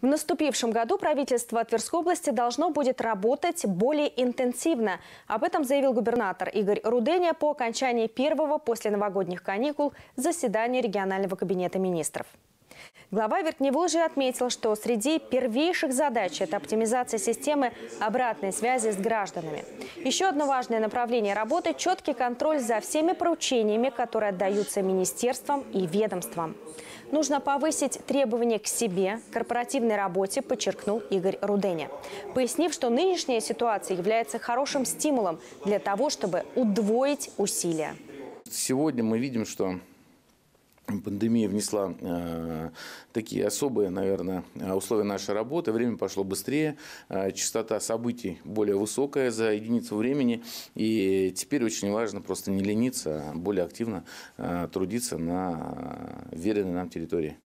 В наступившем году правительство Тверской области должно будет работать более интенсивно. Об этом заявил губернатор Игорь Руденя по окончании первого после новогодних каникул заседания регионального кабинета министров. Глава Верхневолжья отметил, что среди первейших задач – это оптимизация системы обратной связи с гражданами. Еще одно важное направление работы – четкий контроль за всеми поручениями, которые отдаются министерствам и ведомствам. Нужно повысить требования к себе, корпоративной работе, подчеркнул Игорь Руденя, пояснив, что нынешняя ситуация является хорошим стимулом для того, чтобы удвоить усилия. Сегодня мы видим, что Пандемия внесла э, такие особые, наверное, условия нашей работы. Время пошло быстрее, э, частота событий более высокая за единицу времени. И теперь очень важно просто не лениться, а более активно э, трудиться на э, веренной нам территории.